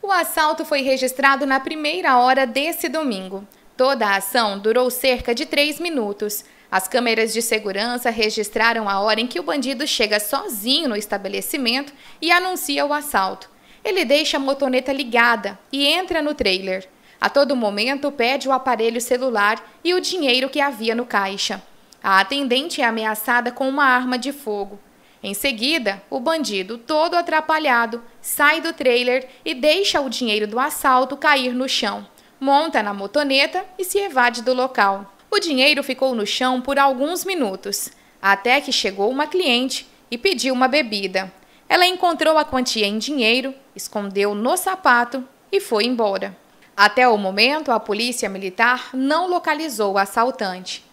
O assalto foi registrado na primeira hora desse domingo. Toda a ação durou cerca de três minutos. As câmeras de segurança registraram a hora em que o bandido chega sozinho no estabelecimento e anuncia o assalto. Ele deixa a motoneta ligada e entra no trailer. A todo momento pede o aparelho celular e o dinheiro que havia no caixa. A atendente é ameaçada com uma arma de fogo. Em seguida, o bandido, todo atrapalhado, sai do trailer e deixa o dinheiro do assalto cair no chão, monta na motoneta e se evade do local. O dinheiro ficou no chão por alguns minutos, até que chegou uma cliente e pediu uma bebida. Ela encontrou a quantia em dinheiro, escondeu no sapato e foi embora. Até o momento, a polícia militar não localizou o assaltante.